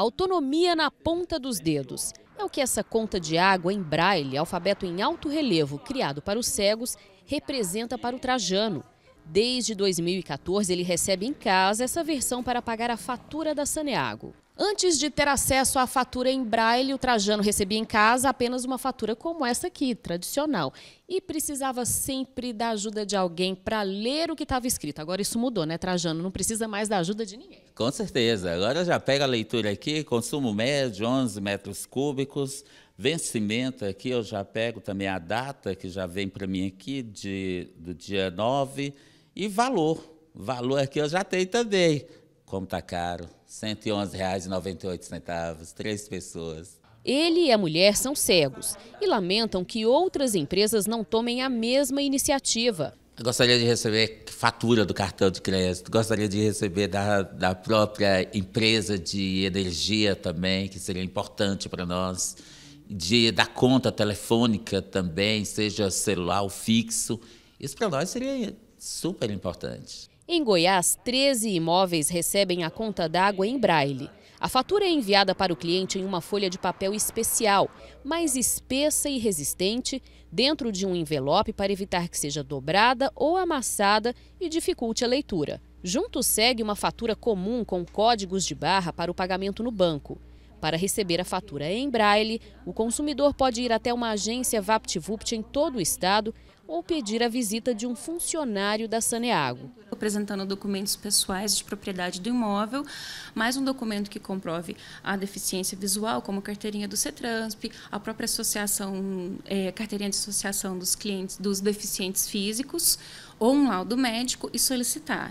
Autonomia na ponta dos dedos. É o que essa conta de água em braille, alfabeto em alto relevo criado para os cegos, representa para o Trajano. Desde 2014, ele recebe em casa essa versão para pagar a fatura da Saneago. Antes de ter acesso à fatura em braille, o Trajano recebia em casa apenas uma fatura como essa aqui, tradicional. E precisava sempre da ajuda de alguém para ler o que estava escrito. Agora isso mudou, né, Trajano? Não precisa mais da ajuda de ninguém. Com certeza. Agora já pega a leitura aqui, consumo médio, 11 metros cúbicos, vencimento aqui, eu já pego também a data que já vem para mim aqui, de, do dia 9, e valor. Valor aqui eu já tenho também como está caro, R$ 111,98, três pessoas. Ele e a mulher são cegos e lamentam que outras empresas não tomem a mesma iniciativa. Eu gostaria de receber fatura do cartão de crédito, gostaria de receber da, da própria empresa de energia também, que seria importante para nós, de, da conta telefônica também, seja celular ou fixo. Isso para nós seria super importante. Em Goiás, 13 imóveis recebem a conta d'água em braille. A fatura é enviada para o cliente em uma folha de papel especial, mais espessa e resistente, dentro de um envelope para evitar que seja dobrada ou amassada e dificulte a leitura. Junto segue uma fatura comum com códigos de barra para o pagamento no banco. Para receber a fatura em braille, o consumidor pode ir até uma agência VaptVupt em todo o estado ou pedir a visita de um funcionário da Saneago. Apresentando documentos pessoais de propriedade do imóvel, mais um documento que comprove a deficiência visual, como carteirinha do CETRANSP, a própria associação, é, carteirinha de associação dos clientes dos deficientes físicos, ou um laudo médico e solicitar.